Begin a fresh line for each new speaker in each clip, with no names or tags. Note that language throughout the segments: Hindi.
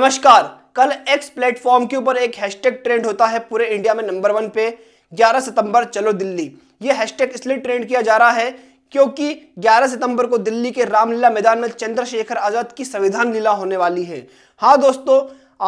नमस्कार कल एक्स प्लेटफॉर्म के ऊपर एक हैशटैग ट्रेंड होता है पूरे इंडिया में नंबर वन पे 11 सितंबर चलो दिल्ली ये हैशटैग इसलिए ट्रेंड किया जा रहा है क्योंकि 11 सितंबर को दिल्ली के रामलीला मैदान में चंद्रशेखर आजाद की संविधान लीला होने वाली है हाँ दोस्तों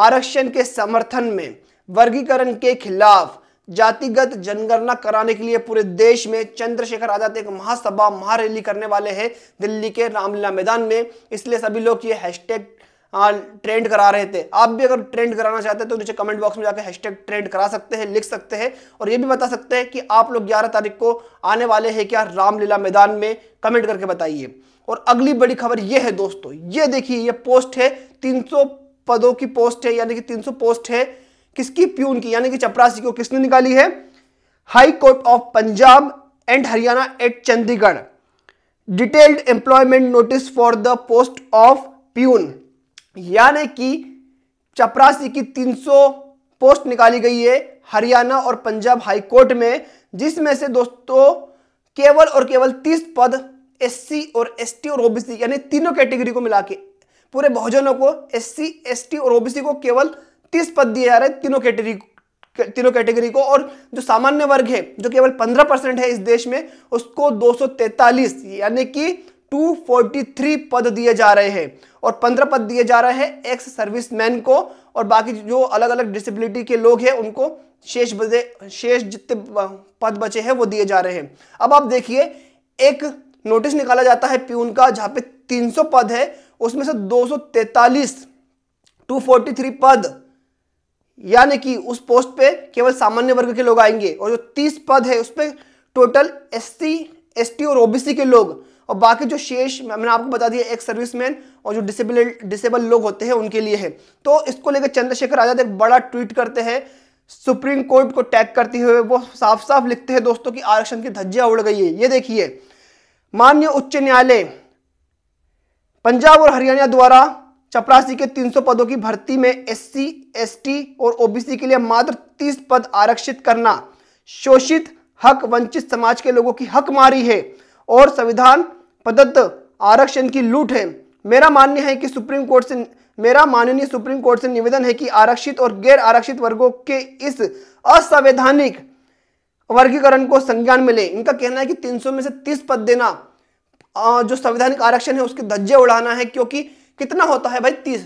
आरक्षण के समर्थन में वर्गीकरण के खिलाफ जातिगत जनगणना कराने के लिए पूरे देश में चंद्रशेखर आजाद एक महासभा महारैली करने वाले हैं दिल्ली के रामलीला मैदान में इसलिए सभी लोग ये हैशटैग ट्रेंड हाँ, करा रहे थे आप भी अगर ट्रेंड कराना चाहते हैं तो नीचे कमेंट बॉक्स में जाकर हैशटैग ट्रेंड करा सकते हैं लिख सकते हैं और ये भी बता सकते हैं कि आप लोग ग्यारह तारीख को आने वाले हैं क्या रामलीला मैदान में कमेंट करके बताइए और अगली बड़ी खबर ये है दोस्तों ये देखिए ये पोस्ट है तीन पदों की पोस्ट है यानी कि तीन पोस्ट है किसकी प्यून की यानी कि चपरासी को किसने निकाली है high court of Punjab and Haryana at Chandigarh detailed employment notice for the post of peon यानी कि चपरासी की 300 पोस्ट निकाली गई है हरियाणा और पंजाब हाई कोर्ट में जिसमें से दोस्तों केवल और केवल 30 पद एससी और एसटी और ओबीसी यानी तीनों कैटेगरी को मिला के पूरे बहुजनों को एससी एसटी और ओबीसी को केवल 30 पद दिए जा रहे हैं तीनों कैटेगरी तीनों कैटेगरी को और जो सामान्य वर्ग है जो केवल 15 परसेंट है इस देश में उसको दो यानी कि 243 पद दिए जा रहे हैं और 15 पद दिए जा रहे हैं एक्स सर्विसमैन को और बाकी जो अलग अलग डिसेबिलिटी के लोग हैं उनको शेष बजे शेष जितने पद बचे हैं वो दिए जा रहे हैं अब आप देखिए एक नोटिस निकाला जाता है प्यून का जहाँ पे 300 पद है उसमें से 243 243 पद यानी कि उस पोस्ट पे केवल सामान्य वर्ग के लोग आएंगे और जो 30 पद है उस पर total S C S T और ओबीसी के लोग और बाकी जो शेष मैंने आपको बता दिया एक सर्विसमैन और जो डिसेबल डिसेबल लोग होते हैं उनके लिए है तो इसको लेकर चंद्रशेखर आजाद एक बड़ा ट्वीट करते हैं सुप्रीम कोर्ट को टैग करते हुए वो साफ साफ लिखते हैं दोस्तों कि आरक्षण की धज्जियां उड़ गई है ये देखिए मान्य उच्च न्यायालय पंजाब और हरियाणा द्वारा चपरासी के 300 पदों की भर्ती में एससी, एसटी और ओबीसी के लिए मात्र 30 पद आरक्षित करना शोषित हक वंचित समाज के लोगों की हक मारी है और संविधान प्रदत्त आरक्षण की लूट है मेरा मान्य है कि सुप्रीम कोर्ट से मेरा माननीय सुप्रीम कोर्ट से निवेदन है कि आरक्षित और गैर आरक्षित वर्गों के इस असंवैधानिक वर्गीकरण को संज्ञान में ले इनका कहना है कि 300 में से 30 पद देना जो संवैधानिक आरक्षण है उसके धज्जे उड़ाना है क्योंकि कितना होता है भाई 30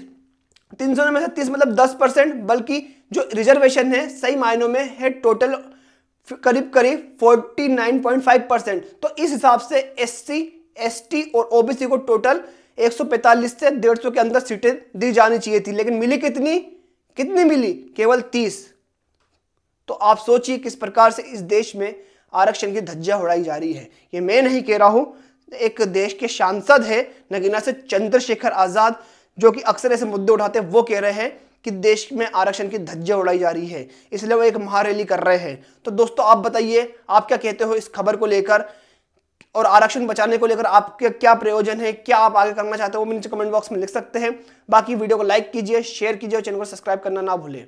तीन में से 30 मतलब 10 परसेंट बल्कि जो रिजर्वेशन है सही मायनों में है टोटल करीब करीब 49.5 परसेंट तो इस हिसाब से एस सी एसटी और ओबीसी को टोटल 145 से 150 के अंदर सीटें दी जानी चाहिए थी लेकिन मिली कितनी कितनी मिली केवल 30 तो आप सोचिए किस प्रकार से इस देश में आरक्षण की धज्जा उड़ाई जा रही है ये मैं नहीं कह रहा हूँ एक देश के सांसद है नगीना से चंद्रशेखर आज़ाद जो कि अक्सर ऐसे मुद्दे उठाते वो कह रहे हैं कि देश में आरक्षण की धज्जा उड़ाई जा रही है इसलिए वो एक महारैली कर रहे हैं तो दोस्तों आप बताइए आप क्या कहते हो इस खबर को लेकर और आरक्षण बचाने को लेकर आपके क्या प्रयोजन है क्या आप आगे करना चाहते हो वो नीचे कमेंट बॉक्स में लिख सकते हैं बाकी वीडियो को लाइक कीजिए शेयर कीजिए और चैनल को सब्सक्राइब करना ना भूलें